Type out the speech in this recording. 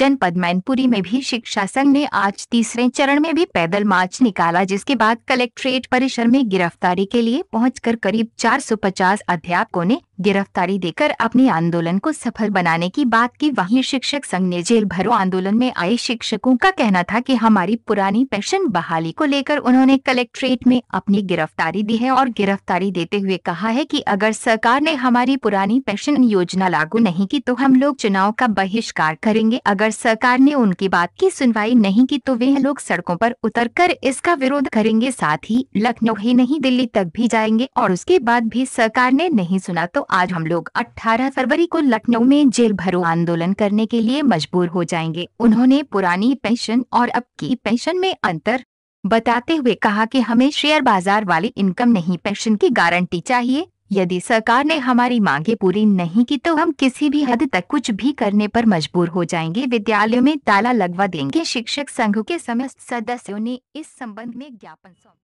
जनपद मैनपुरी में भी शिक्षा संघ ने आज तीसरे चरण में भी पैदल मार्च निकाला जिसके बाद कलेक्ट्रेट परिसर में गिरफ्तारी के लिए पहुंचकर करीब 450 अध्यापकों ने गिरफ्तारी देकर अपने आंदोलन को सफल बनाने की बात की वहीं शिक्षक संघ ने जेल भरो आंदोलन में आए शिक्षकों का कहना था कि हमारी पुरानी पेंशन बहाली को लेकर उन्होंने कलेक्ट्रेट में अपनी गिरफ्तारी दी है और गिरफ्तारी देते हुए कहा है कि अगर सरकार ने हमारी पुरानी पेंशन योजना लागू नहीं की तो हम लोग चुनाव का बहिष्कार करेंगे अगर सरकार ने उनकी बात की सुनवाई नहीं की तो वे लोग सड़कों पर कर इसका विरोध करेंगे साथ ही लखनऊ ही नहीं दिल्ली तक भी जाएंगे और उसके बाद भी सरकार ने नहीं सुना तो आज हम लोग 18 फरवरी को लखनऊ में जेल भरो आंदोलन करने के लिए मजबूर हो जाएंगे उन्होंने पुरानी पेंशन और अब की पेंशन में अंतर बताते हुए कहा कि हमें शेयर बाजार वाली इनकम नहीं पेंशन की गारंटी चाहिए यदि सरकार ने हमारी मांगे पूरी नहीं की तो हम किसी भी हद तक कुछ भी करने पर मजबूर हो जाएंगे विद्यालयों में ताला लगवा देंगे शिक्षक संघ के समस्त सदस्यों ने इस संबंध में ज्ञापन सौंपा